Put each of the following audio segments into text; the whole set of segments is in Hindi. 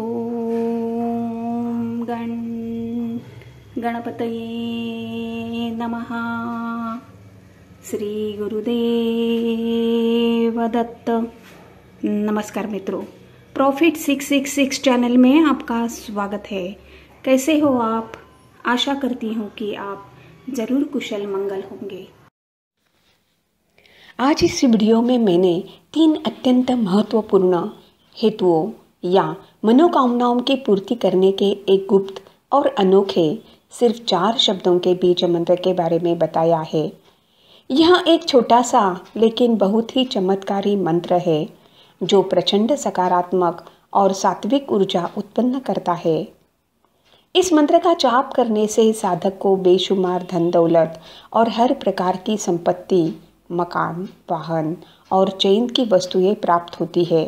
ओम गण गणपतये नमः गुरुदेव दत्त नमस्कार मित्रों profit six six six channel में आपका स्वागत है कैसे हो आप आशा करती हूँ कि आप ज़रूर कुशल मंगल होंगे आज इस वीडियो में मैंने तीन अत्यंत महत्वपूर्ण हेतुओं या मनोकामनाओं की पूर्ति करने के एक गुप्त और अनोखे सिर्फ चार शब्दों के बीज मंत्र के बारे में बताया है यह एक छोटा सा लेकिन बहुत ही चमत्कारी मंत्र है जो प्रचंड सकारात्मक और सात्विक ऊर्जा उत्पन्न करता है इस मंत्र का जाप करने से साधक को बेशुमार धन दौलत और हर प्रकार की संपत्ति मकान वाहन और चैन की वस्तुएं प्राप्त होती है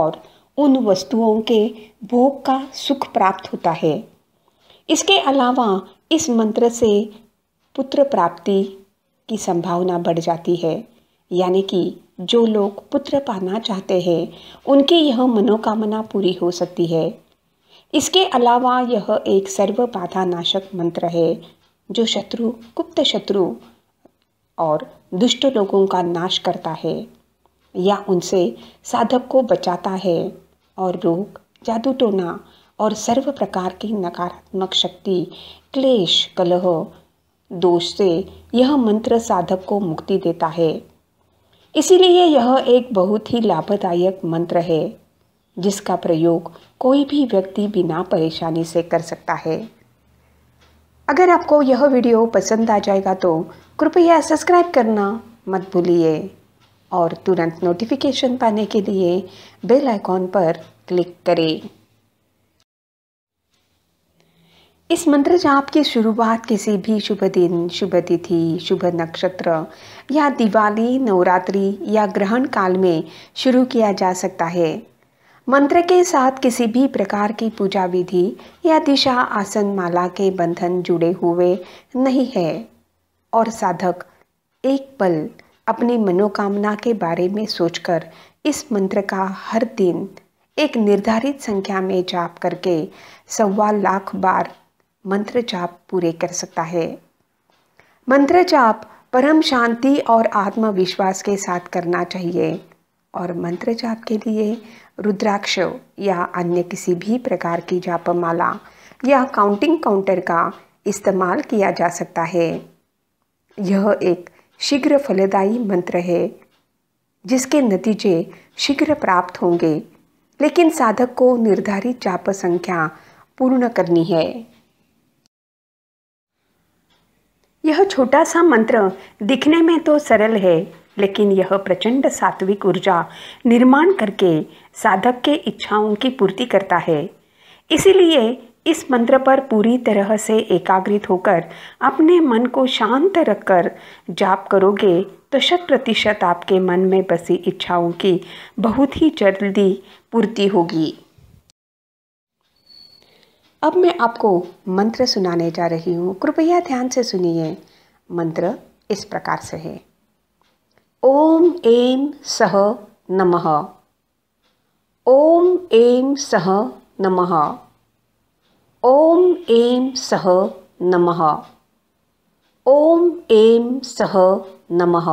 और उन वस्तुओं के भोग का सुख प्राप्त होता है इसके अलावा इस मंत्र से पुत्र प्राप्ति की संभावना बढ़ जाती है यानी कि जो लोग पुत्र पाना चाहते हैं उनकी यह मनोकामना पूरी हो सकती है इसके अलावा यह एक सर्व बाधा नाशक मंत्र है जो शत्रु गुप्त शत्रु और दुष्ट लोगों का नाश करता है या उनसे साधक को बचाता है और रोग जादू टोना और सर्व प्रकार की नकारात्मक शक्ति क्लेश कलह दोष से यह मंत्र साधक को मुक्ति देता है इसीलिए यह एक बहुत ही लाभदायक मंत्र है जिसका प्रयोग कोई भी व्यक्ति बिना परेशानी से कर सकता है अगर आपको यह वीडियो पसंद आ जाएगा तो कृपया सब्सक्राइब करना मत भूलिए और तुरंत नोटिफिकेशन पाने के लिए बेल आइकॉन पर क्लिक करें इस मंत्र जाप की शुरुआत किसी भी शुभ दिन शुभ तिथि शुभ नक्षत्र या दिवाली नवरात्रि या ग्रहण काल में शुरू किया जा सकता है मंत्र के साथ किसी भी प्रकार की पूजा विधि या दिशा आसन माला के बंधन जुड़े हुए नहीं है और साधक एक पल अपनी मनोकामना के बारे में सोचकर इस मंत्र का हर दिन एक निर्धारित संख्या में जाप करके सवा लाख बार मंत्र जाप पूरे कर सकता है मंत्र जाप परम शांति और आत्मविश्वास के साथ करना चाहिए और मंत्र जाप के लिए रुद्राक्ष या अन्य किसी भी प्रकार की जापमाला या काउंटिंग काउंटर का इस्तेमाल किया जा सकता है यह एक शीघ्र फलदायी मंत्र है जिसके नतीजे शीघ्र प्राप्त होंगे लेकिन साधक को निर्धारित जाप संख्या पूर्ण करनी है यह छोटा सा मंत्र दिखने में तो सरल है लेकिन यह प्रचंड सात्विक ऊर्जा निर्माण करके साधक के इच्छाओं की पूर्ति करता है इसीलिए इस मंत्र पर पूरी तरह से एकाग्रित होकर अपने मन को शांत रखकर जाप करोगे तो शत प्रतिशत आपके मन में बसी इच्छाओं की बहुत ही जल्दी पूर्ति होगी अब मैं आपको मंत्र सुनाने जा रही हूँ कृपया ध्यान से सुनिए मंत्र इस प्रकार से है ओम एम सह नमः ओम एम सह नमः ओम एम सह नमः ओम एम सह नमः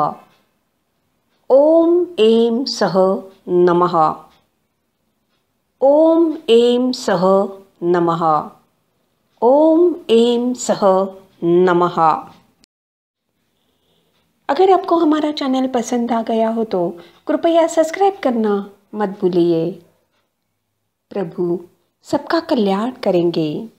ओम एम सह नमः ओम एम सह नमः ओम एम सह नमः अगर आपको हमारा चैनल पसंद आ गया हो तो कृपया सब्सक्राइब करना मत भूलिए प्रभु सबका कल्याण करेंगे